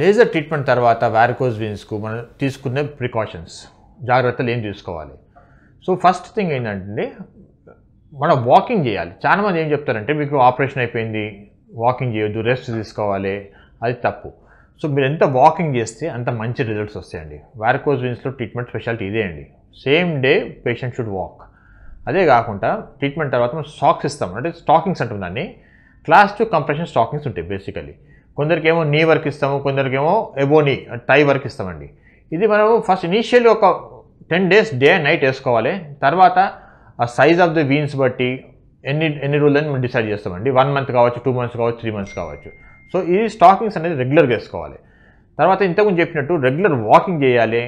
laser treatment తర్వాత varicose వీన్స్కు మనం తీసుకునే ప్రికాషన్స్ జాగ్రత్తలు ఏం తీసుకోవాలి సో ఫస్ట్ థింగ్ ఏంటంటే మనం వాకింగ్ చేయాలి చాలామంది ఏం చెప్తారంటే మీకు ఆపరేషన్ అయిపోయింది వాకింగ్ చేయొద్దు రెస్ట్ తీసుకోవాలి అది తప్పు సో మీరు ఎంత వాకింగ్ చేస్తే అంత మంచి రిజల్ట్స్ వస్తాయండి వ్యారికోజ్ వీన్స్లో ట్రీట్మెంట్ స్పెషాలిటీ ఇదే అండి same day patient should walk అదే కాకుండా ట్రీట్మెంట్ తర్వాత మనం స్టాక్స్ ఇస్తాం అంటే స్టాకింగ్స్ అంటుంది దాన్ని క్లాస్ టు కంప్రెషన్ స్టాకింగ్స్ ఉంటాయి బేసికలీ కొందరికేమో నీ వర్క్ ఇస్తాము కొందరికేమో ఎబోనీ టై వర్క్ ఇస్తామండి ఇది మనము ఫస్ట్ ఇనీషియల్ ఒక ten days day and night వేసుకోవాలి తర్వాత ఆ సైజ్ ఆఫ్ ది వీన్స్ బట్టి ఎన్ని ఎన్ని రోజులని మేము డిసైడ్ చేస్తామండి వన్ మంత్ కావచ్చు టూ మంత్స్ కావచ్చు త్రీ మంత్స్ కావచ్చు సో ఈ స్టాకింగ్స్ అనేది రెగ్యులర్గా వేసుకోవాలి తర్వాత ఇంతకుముందు చెప్పినట్టు రెగ్యులర్ వాకింగ్ చేయాలి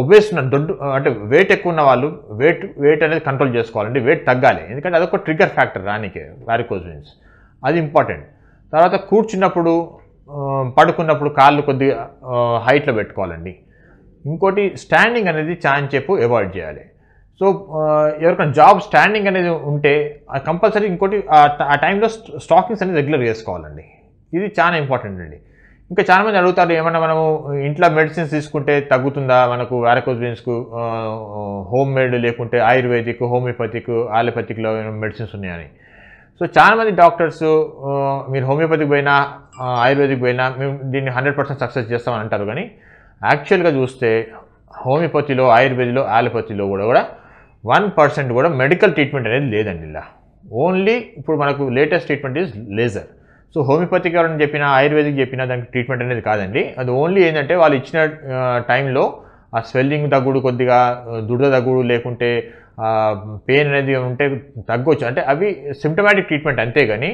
ఒబేస్ ఉన్న దొడ్డు అంటే వెయిట్ ఎక్కువ ఉన్న వాళ్ళు వెయిట్ వెయిట్ అనేది కంట్రోల్ చేసుకోవాలండి వెయిట్ తగ్గాలి ఎందుకంటే అదొక ట్రిగర్ ఫ్యాక్టర్ రానికి వ్యారికోజ్ మీన్స్ అది ఇంపార్టెంట్ తర్వాత కూర్చున్నప్పుడు పడుకున్నప్పుడు కాళ్ళు కొద్దిగా హైట్లో పెట్టుకోవాలండి ఇంకోటి స్టాండింగ్ అనేది చెప్పు అవాయిడ్ చేయాలి సో ఎవరికైనా జాబ్ స్టాండింగ్ అనేది ఉంటే కంపల్సరీ ఇంకోటి ఆ టైంలో స్టాకింగ్స్ అనేది రెగ్యులర్ చేసుకోవాలండి ఇది చాలా ఇంపార్టెంట్ అండి ఇంకా చాలామంది అడుగుతారు ఏమైనా మనము ఇంట్లో మెడిసిన్స్ తీసుకుంటే తగ్గుతుందా మనకు వ్యారకోజ్బిన్స్కు హోమ్ మేడ్ లేకుంటే ఆయుర్వేదిక్ హోమియోపతిక్ ఆలోపతిక్లో మెడిసిన్స్ ఉన్నాయని సో చాలామంది డాక్టర్స్ మీరు హోమియోపతికి పోయినా ఆయుర్వేదిక్ పోయినా మేము దీన్ని హండ్రెడ్ పర్సెంట్ సక్సెస్ చేస్తామని అంటారు కానీ యాక్చువల్గా చూస్తే హోమియోపతిలో ఆయుర్వేదిలో ఆలోపతిలో కూడా కూడా వన్ పర్సెంట్ కూడా మెడికల్ ట్రీట్మెంట్ అనేది లేదండి ఇలా ఓన్లీ ఇప్పుడు మనకు latest treatment is laser so homeopathic ఎవరైనా చెప్పినా ఆయుర్వేదిక్ చెప్పినా దానికి ట్రీట్మెంట్ అనేది కాదండి అది ఓన్లీ ఏంటంటే వాళ్ళు ఇచ్చిన టైంలో ఆ స్వెల్లింగ్ తగ్గుడు కొద్దిగా దుడ్డ తగ్గుడు లేకుంటే పెయిన్ అనేది ఉంటే తగ్గొచ్చు అంటే అవి సిమ్టమాటిక్ ట్రీట్మెంట్ అంతే కానీ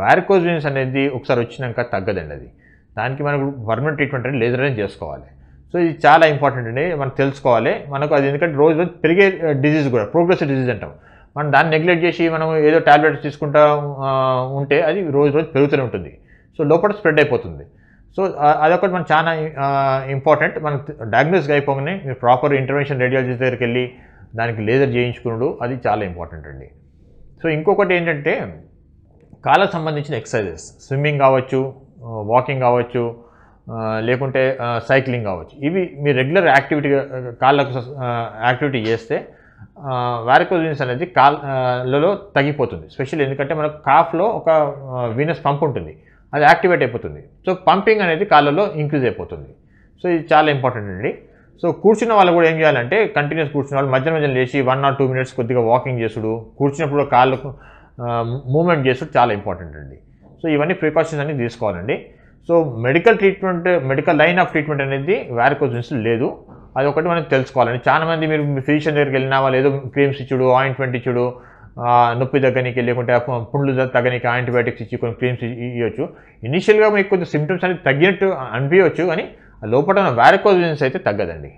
వ్యారికోజ్ అనేది ఒకసారి వచ్చినాక తగ్గదండి అది దానికి మనకు పర్మనెంట్ ట్రీట్మెంట్ అనేది లేజర్ అనేది చేసుకోవాలి సో ఇది చాలా ఇంపార్టెంట్ అండి మనం తెలుసుకోవాలి మనకు అది ఎందుకంటే రోజు రోజు పెరిగే డిజీజ్ కూడా ప్రోగ్రెసివ్ డిజీజ్ అంటాం మనం దాన్ని నెగ్లెక్ట్ చేసి మనం ఏదో ట్యాబ్లెట్స్ తీసుకుంటా ఉంటే అది రోజు రోజు పెరుగుతూనే ఉంటుంది సో లోపల స్ప్రెడ్ అయిపోతుంది సో అదొకటి మనం చాలా ఇంపార్టెంట్ మనం డయాగ్నోస్ అయిపోగానే మీరు ప్రాపర్ ఇంటర్వెన్షన్ రేడియాలజీ దగ్గరికి వెళ్ళి దానికి లేజర్ చేయించుకున్నాడు అది చాలా ఇంపార్టెంట్ అండి సో ఇంకొకటి ఏంటంటే కాళ్ళకు సంబంధించిన ఎక్సర్సైజెస్ స్విమ్మింగ్ కావచ్చు వాకింగ్ కావచ్చు లేకుంటే సైక్లింగ్ కావచ్చు ఇవి మీ రెగ్యులర్ యాక్టివిటీగా కాళ్ళకు యాక్టివిటీ చేస్తే వ్యారికోజిన్స్ అనేది కాళ్ళలో తగ్గిపోతుంది స్పెషల్ ఎందుకంటే మనకు కాఫ్లో ఒక వీనస్ పంప్ ఉంటుంది అది యాక్టివేట్ అయిపోతుంది సో పంపింగ్ అనేది కాళ్ళలో ఇంక్రీజ్ అయిపోతుంది సో ఇది చాలా ఇంపార్టెంట్ అండి సో కూర్చున్న వాళ్ళు కూడా ఏం చేయాలంటే కంటిన్యూస్ కూర్చున్న వాళ్ళు మధ్య మధ్యలో లేచి వన్ ఆర్ టూ మినిట్స్ కొద్దిగా వాకింగ్ చేసుడు కూర్చున్నప్పుడు కాళ్ళకు మూమెంట్ చేసుడు చాలా ఇంపార్టెంట్ అండి సో ఇవన్నీ ప్రికాషన్స్ అన్నీ తీసుకోవాలండి so medical treatment medical line of treatment అనేది వ్యారికోజన్స్ లేదు అది ఒకటి మనం తెలుసుకోవాలండి చాలామంది మీరు ఫిజిషియన్ దగ్గరికి వెళ్ళినా వాళ్ళు ఏదో క్రీమ్స్ ఇచ్చుడు ఆయింట్మెంట్ ఇచ్చుడు నొప్పి తగ్గనికి లేకుంటే పుండ్లు తగ్గనికి యాంటీబయాటిక్స్ ఇచ్చి కొన్ని క్రీమ్స్ ఇవ్వచ్చు ఇనిషియల్గా మీకు కొంచెం సిమ్టమ్స్ అనేది తగ్గినట్టు అనిపించవచ్చు కానీ లోపల ఉన్న వ్యారికోజ్ అయితే తగ్గదండి